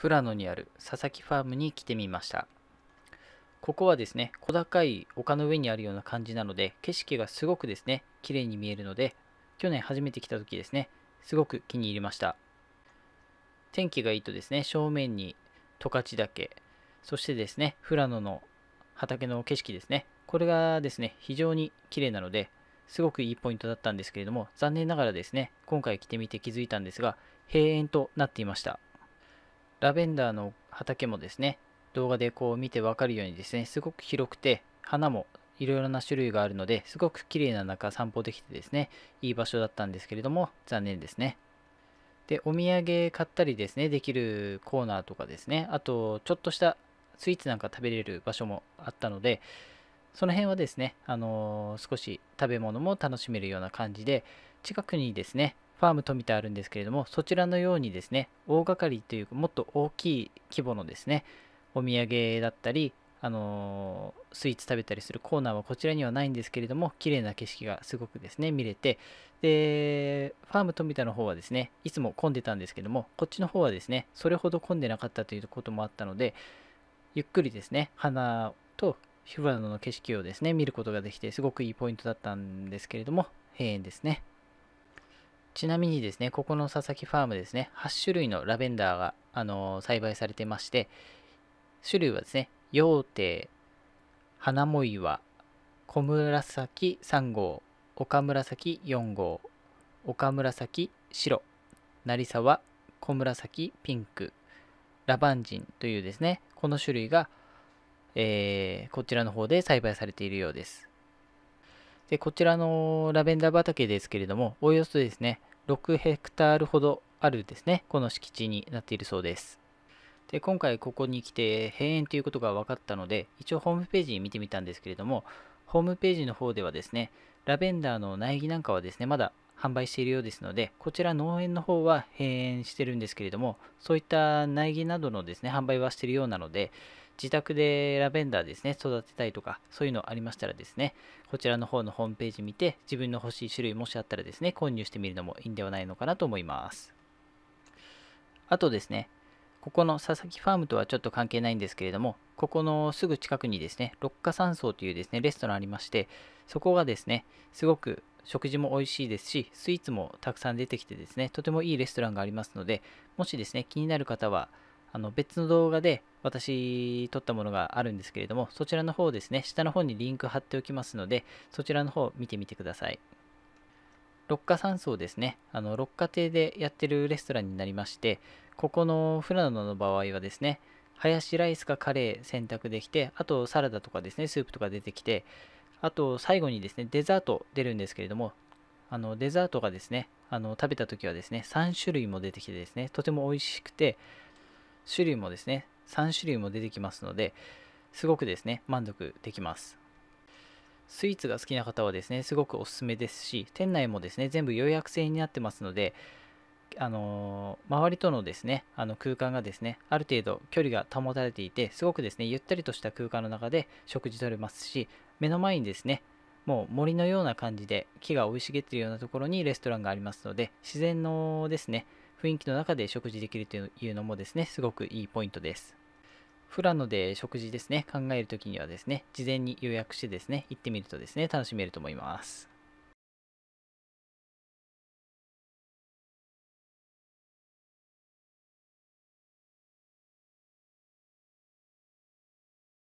富良野にある佐々木ファームに来てみましたここはですね小高い丘の上にあるような感じなので景色がすごくですね綺麗に見えるので去年初めて来た時ですねすごく気に入りました天気がいいとですね正面に十勝岳そしてですね富良野の畑の景色ですねこれがですね非常に綺麗なのですごくいいポイントだったんですけれども残念ながらですね今回来てみて気づいたんですが閉園となっていましたラベンダーの畑もですね、動画でこう見てわかるようにですね、すごく広くて、花もいろいろな種類があるので、すごく綺麗な中散歩できてですね、いい場所だったんですけれども、残念ですね。で、お土産買ったりですね、できるコーナーとかですね、あと、ちょっとしたスイーツなんか食べれる場所もあったので、その辺はですね、あのー、少し食べ物も楽しめるような感じで、近くにですね、ファーム富田あるんですけれども、そちらのようにですね、大掛かりというか、もっと大きい規模のですね、お土産だったり、あのー、スイーツ食べたりするコーナーはこちらにはないんですけれども、綺麗な景色がすごくですね、見れて、で、ファーム富田の方はですね、いつも混んでたんですけども、こっちの方はですね、それほど混んでなかったということもあったので、ゆっくりですね、花とヒュバの景色をですね、見ることができて、すごくいいポイントだったんですけれども、閉園ですね。ちなみにですね、ここの佐々木ファームですね、8種類のラベンダーが、あの栽培されてまして、種類はですね、羊蹄、花も岩、小紫3号、岡紫4号、岡紫白、成沢、小紫ピンク、ラバンジンというですね、この種類が、えー、こちらの方で栽培されているようです。で、こちらのラベンダー畑ですけれども、おおよそですね、6ヘクタールほどあるですね、この敷地になっているそうです。で今回ここに来て閉園ということが分かったので、一応ホームページに見てみたんですけれども、ホームページの方ではですね、ラベンダーの苗木なんかはですね、まだ販売しているようですので、こちら農園の方は閉園してるんですけれども、そういった苗木などのですね、販売はしているようなので、自宅でラベンダーですね、育てたいとか、そういうのありましたらですね、こちらの方のホームページ見て、自分の欲しい種類もしあったらですね、購入してみるのもいいんではないのかなと思います。あとですね、ここの佐々木ファームとはちょっと関係ないんですけれども、ここのすぐ近くにですね、六花山荘というですね、レストランありまして、そこがですね、すごく食事も美味しいですし、スイーツもたくさん出てきてですね、とてもいいレストランがありますので、もしですね、気になる方は、あの別の動画で私撮ったものがあるんですけれども、そちらの方ですね、下の方にリンク貼っておきますので、そちらの方見てみてください。六花山荘ですね、あの六花亭でやってるレストランになりまして、ここのフラノの場合はですね、ハヤシライスかカレー選択できて、あとサラダとかですね、スープとか出てきて、あと最後にですね、デザート出るんですけれども、あのデザートがですね、あの食べた時はですね、3種類も出てきてですね、とても美味しくて、種類もですね、3種類も出てきますので、すごくですね、満足できます。スイーツが好きな方はですね、すごくおすすめですし、店内もですね、全部予約制になってますので、あのー、周りとのですね、あの空間がですね、ある程度距離が保たれていて、すごくですね、ゆったりとした空間の中で食事とれますし、目の前にですね、もう森のような感じで木が生い茂っているようなところにレストランがありますので自然のですね雰囲気の中で食事できるというのもですねすごくいいポイントです富良野で食事ですね考える時にはですね事前に予約してですね行ってみるとですね楽しめると思います